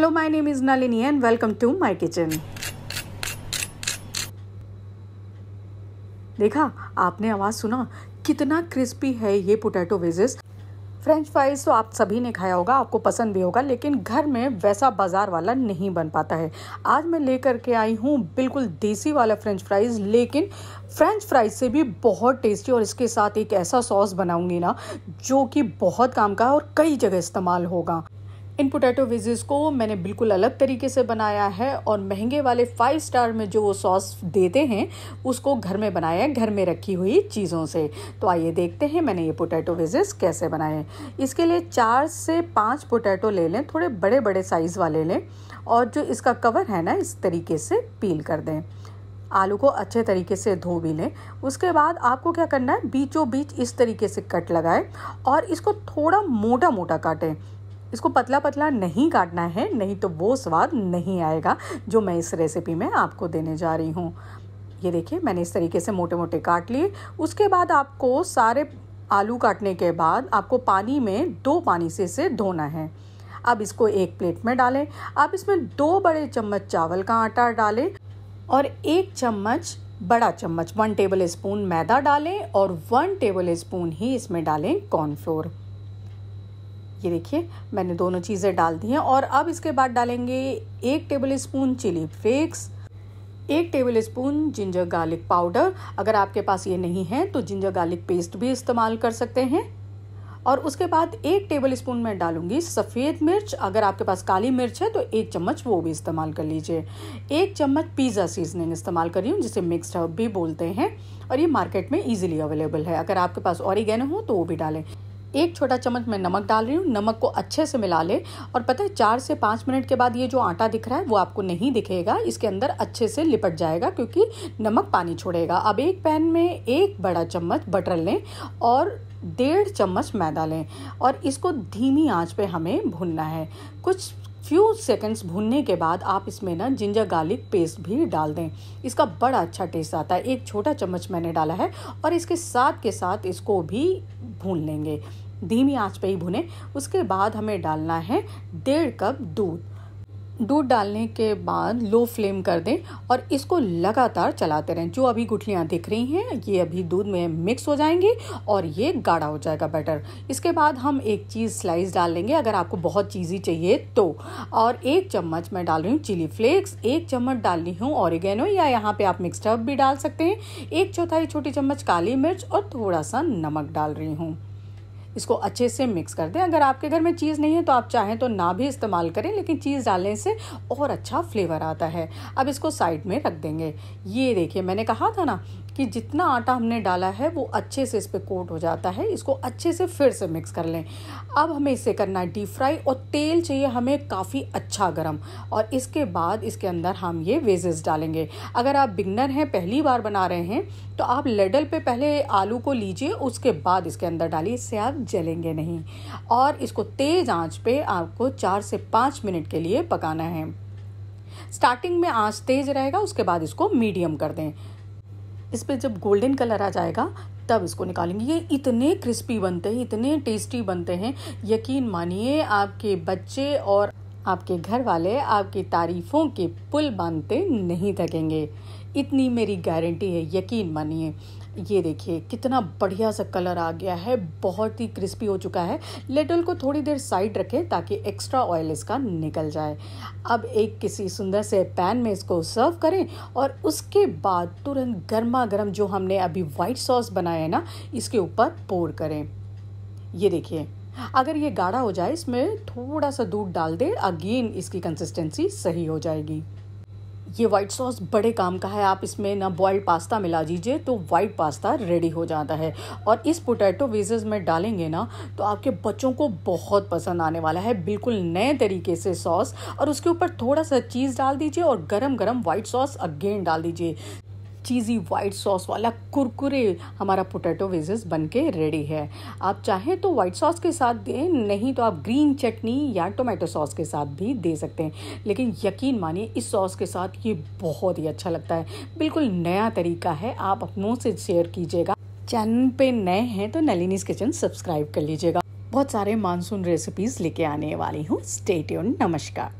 hello my name is Nalini and welcome to my kitchen देखा आपने आवाज़ सुना कितना क्रिस्पी है ये पोटैटो वेजेस फ्रेंच फ्राइज तो आप सभी ने खाया होगा आपको पसंद भी होगा लेकिन घर में वैसा बाज़ार वाला नहीं बन पाता है आज मैं लेकर के आई हूँ बिल्कुल देसी वाला फ्रेंच फ्राइज लेकिन फ्रेंच फ्राइज से भी बहुत टेस्टी और इसके साथ एक ऐसा सॉस बनाऊंगी ना जो कि बहुत काम का है और कई जगह इस्तेमाल होगा इन पोटैटो वेजेस को मैंने बिल्कुल अलग तरीके से बनाया है और महंगे वाले फाइव स्टार में जो वो सॉस देते हैं उसको घर में बनाया है घर में रखी हुई चीज़ों से तो आइए देखते हैं मैंने ये पोटैटो वेजेस कैसे बनाए हैं इसके लिए चार से पाँच पोटैटो ले लें थोड़े बड़े बड़े साइज़ वाले लें और जो इसका कवर है ना इस तरीके से पील कर दें आलू को अच्छे तरीके से धो भी लें उसके बाद आपको क्या करना है बीचों बीच इस तरीके से कट लगाएं और इसको थोड़ा मोटा मोटा काटें इसको पतला पतला नहीं काटना है नहीं तो वो स्वाद नहीं आएगा जो मैं इस रेसिपी में आपको देने जा रही हूँ ये देखिए मैंने इस तरीके से मोटे मोटे काट लिए उसके बाद आपको सारे आलू काटने के बाद आपको पानी में दो पानी से इसे धोना है अब इसको एक प्लेट में डालें अब इसमें दो बड़े चम्मच चावल का आटा डालें और एक चम्मच बड़ा चम्मच वन टेबल स्पून मैदा डालें और वन टेबल स्पून ही इसमें डालें कॉर्नफ्लोर ये देखिए मैंने दोनों चीज़ें डाल दी हैं और अब इसके बाद डालेंगे एक टेबल स्पून चिली फ्लेक्स एक tablespoon ginger garlic powder अगर आपके पास ये नहीं है तो जिंजर गार्लिक पेस्ट भी इस्तेमाल कर सकते हैं और उसके बाद एक टेबल स्पून मैं डालूंगी सफ़ेद मिर्च अगर आपके पास काली मिर्च है तो एक चम्मच वो भी इस्तेमाल कर लीजिए एक चम्मच पिज़्ज़ा सीजनिंग इस्तेमाल कर रही हूँ जिसे मिक्सड हर्ब भी बोलते हैं और ये मार्केट में इजीली अवेलेबल है अगर आपके पास ऑरिगेनो हो तो वो भी डालें एक छोटा चम्मच मैं नमक डाल रही हूँ नमक को अच्छे से मिला ले और पता है चार से पाँच मिनट के बाद ये जो आटा दिख रहा है वो आपको नहीं दिखेगा इसके अंदर अच्छे से लिपट जाएगा क्योंकि नमक पानी छोड़ेगा अब एक पैन में एक बड़ा चम्मच बटर लें और डेढ़ चम्मच मैदा लें और इसको धीमी आंच पे हमें भूनना है कुछ फ्यू सेकंड्स भूनने के बाद आप इसमें ना जिंजर गार्लिक पेस्ट भी डाल दें इसका बड़ा अच्छा टेस्ट आता है एक छोटा चम्मच मैंने डाला है और इसके साथ के साथ इसको भी भून लेंगे धीमी आंच पे ही भुने उसके बाद हमें डालना है डेढ़ कप दूध दूध डालने के बाद लो फ्लेम कर दें और इसको लगातार चलाते रहें जो अभी गुठलियाँ दिख रही हैं ये अभी दूध में मिक्स हो जाएंगी और ये गाढ़ा हो जाएगा बैटर इसके बाद हम एक चीज़ स्लाइस डाल लेंगे अगर आपको बहुत चीज़ी चाहिए तो और एक चम्मच मैं डाल रही हूँ चिली फ्लेक्स एक चम्मच डाल रही हूँ ऑरिगेनो या यहाँ पर आप मिक्सडअप भी डाल सकते हैं एक चौथाई छोटी चम्मच काली मिर्च और थोड़ा सा नमक डाल रही हूँ इसको अच्छे से मिक्स कर दें अगर आपके घर में चीज़ नहीं है तो आप चाहें तो ना भी इस्तेमाल करें लेकिन चीज़ डालने से और अच्छा फ्लेवर आता है अब इसको साइड में रख देंगे ये देखिए मैंने कहा था ना कि जितना आटा हमने डाला है वो अच्छे से इस पर कोट हो जाता है इसको अच्छे से फिर से मिक्स कर लें अब हमें इसे करना है डीप फ्राई और तेल चाहिए हमें काफ़ी अच्छा गर्म और इसके बाद इसके अंदर हम ये वेजेस डालेंगे अगर आप बिगनर हैं पहली बार बना रहे हैं तो आप लेडल पे पहले आलू को लीजिए उसके बाद इसके अंदर डालिए इससे आप जलेंगे नहीं और इसको तेज़ आंच पे आपको चार से पाँच मिनट के लिए पकाना है स्टार्टिंग में आंच तेज़ रहेगा उसके बाद इसको मीडियम कर दें इस पर जब गोल्डन कलर आ जाएगा तब इसको निकालेंगे ये इतने क्रिस्पी बनते हैं इतने टेस्टी बनते हैं यकीन मानिए आपके बच्चे और आपके घर वाले आपकी तारीफ़ों के पुल बांधते नहीं थकेंगे इतनी मेरी गारंटी है यकीन मानिए ये देखिए कितना बढ़िया सा कलर आ गया है बहुत ही क्रिस्पी हो चुका है लेटल को थोड़ी देर साइड रखें ताकि एक्स्ट्रा ऑयल इसका निकल जाए अब एक किसी सुंदर से पैन में इसको सर्व करें और उसके बाद तुरंत गर्मा गर्म जो हमने अभी वाइट सॉस बनाया है ना इसके ऊपर पोर करें ये देखिए अगर ये गाढ़ा हो जाए इसमें थोड़ा सा दूध डाल दें अगेन इसकी कंसिस्टेंसी सही हो जाएगी ये वाइट सॉस बड़े काम का है आप इसमें ना बॉयल्ड पास्ता मिला दीजिए तो वाइट पास्ता रेडी हो जाता है और इस पोटैटो वेजेज में डालेंगे ना तो आपके बच्चों को बहुत पसंद आने वाला है बिल्कुल नए तरीके से सॉस और उसके ऊपर थोड़ा सा चीज़ डाल दीजिए और गरम गरम वाइट सॉस अगेन डाल दीजिए चीज़ी वाइट सॉस वाला कुरकुरे हमारा पोटैटो वेजेस बन के रेडी है आप चाहें तो वाइट सॉस के साथ दें नहीं तो आप ग्रीन चटनी या टोमेटो सॉस के साथ भी दे सकते हैं लेकिन यकीन मानिए इस सॉस के साथ ये बहुत ही अच्छा लगता है बिल्कुल नया तरीका है आप अपनों से शेयर कीजिएगा चैनल पे नए हैं तो नलिनीस किचन सब्सक्राइब कर लीजिएगा बहुत सारे मानसून रेसिपीज़ लेके आने वाली हूँ स्टेट नमस्कार